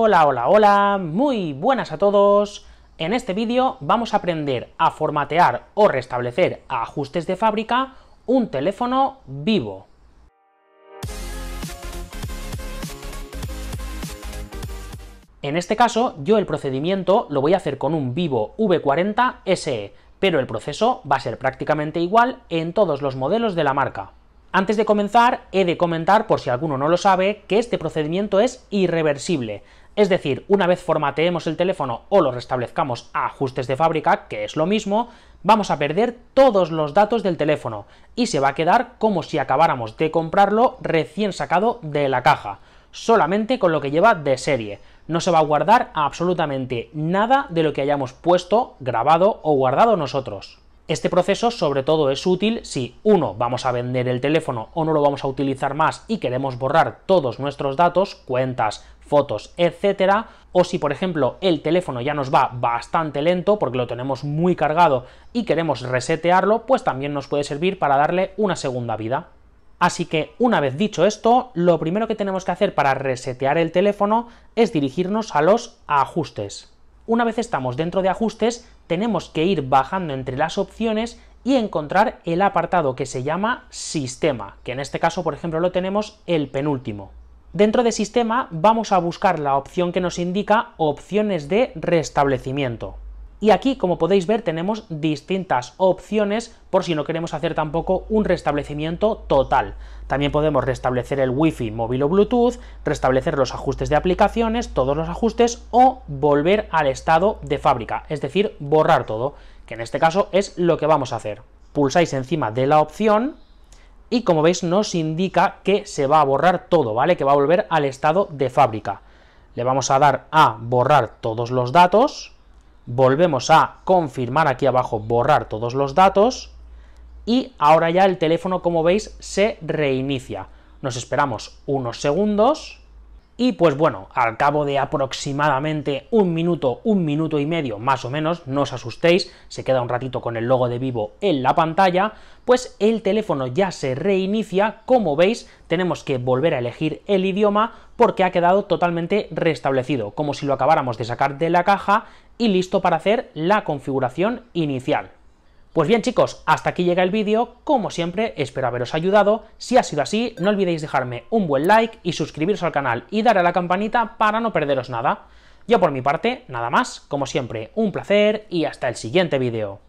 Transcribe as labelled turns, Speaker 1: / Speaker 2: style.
Speaker 1: Hola, hola, hola, muy buenas a todos. En este vídeo vamos a aprender a formatear o restablecer a ajustes de fábrica un teléfono vivo. En este caso, yo el procedimiento lo voy a hacer con un Vivo V40 SE, pero el proceso va a ser prácticamente igual en todos los modelos de la marca. Antes de comenzar, he de comentar, por si alguno no lo sabe, que este procedimiento es irreversible, es decir, una vez formateemos el teléfono o lo restablezcamos a ajustes de fábrica, que es lo mismo, vamos a perder todos los datos del teléfono y se va a quedar como si acabáramos de comprarlo recién sacado de la caja, solamente con lo que lleva de serie. No se va a guardar absolutamente nada de lo que hayamos puesto, grabado o guardado nosotros. Este proceso sobre todo es útil si, uno, vamos a vender el teléfono o no lo vamos a utilizar más y queremos borrar todos nuestros datos, cuentas, fotos, etcétera, o si por ejemplo el teléfono ya nos va bastante lento porque lo tenemos muy cargado y queremos resetearlo, pues también nos puede servir para darle una segunda vida. Así que una vez dicho esto, lo primero que tenemos que hacer para resetear el teléfono es dirigirnos a los ajustes. Una vez estamos dentro de ajustes, tenemos que ir bajando entre las opciones y encontrar el apartado que se llama sistema, que en este caso, por ejemplo, lo tenemos el penúltimo. Dentro de sistema vamos a buscar la opción que nos indica opciones de restablecimiento. Y aquí, como podéis ver, tenemos distintas opciones por si no queremos hacer tampoco un restablecimiento total. También podemos restablecer el Wi-Fi móvil o Bluetooth, restablecer los ajustes de aplicaciones, todos los ajustes o volver al estado de fábrica, es decir, borrar todo, que en este caso es lo que vamos a hacer. Pulsáis encima de la opción y como veis nos indica que se va a borrar todo, ¿vale? Que va a volver al estado de fábrica. Le vamos a dar a borrar todos los datos volvemos a confirmar aquí abajo, borrar todos los datos y ahora ya el teléfono, como veis, se reinicia. Nos esperamos unos segundos y pues bueno, al cabo de aproximadamente un minuto, un minuto y medio más o menos, no os asustéis, se queda un ratito con el logo de vivo en la pantalla, pues el teléfono ya se reinicia, como veis tenemos que volver a elegir el idioma porque ha quedado totalmente restablecido, como si lo acabáramos de sacar de la caja y listo para hacer la configuración inicial. Pues bien chicos, hasta aquí llega el vídeo, como siempre espero haberos ayudado, si ha sido así no olvidéis dejarme un buen like y suscribiros al canal y dar a la campanita para no perderos nada. Yo por mi parte, nada más, como siempre, un placer y hasta el siguiente vídeo.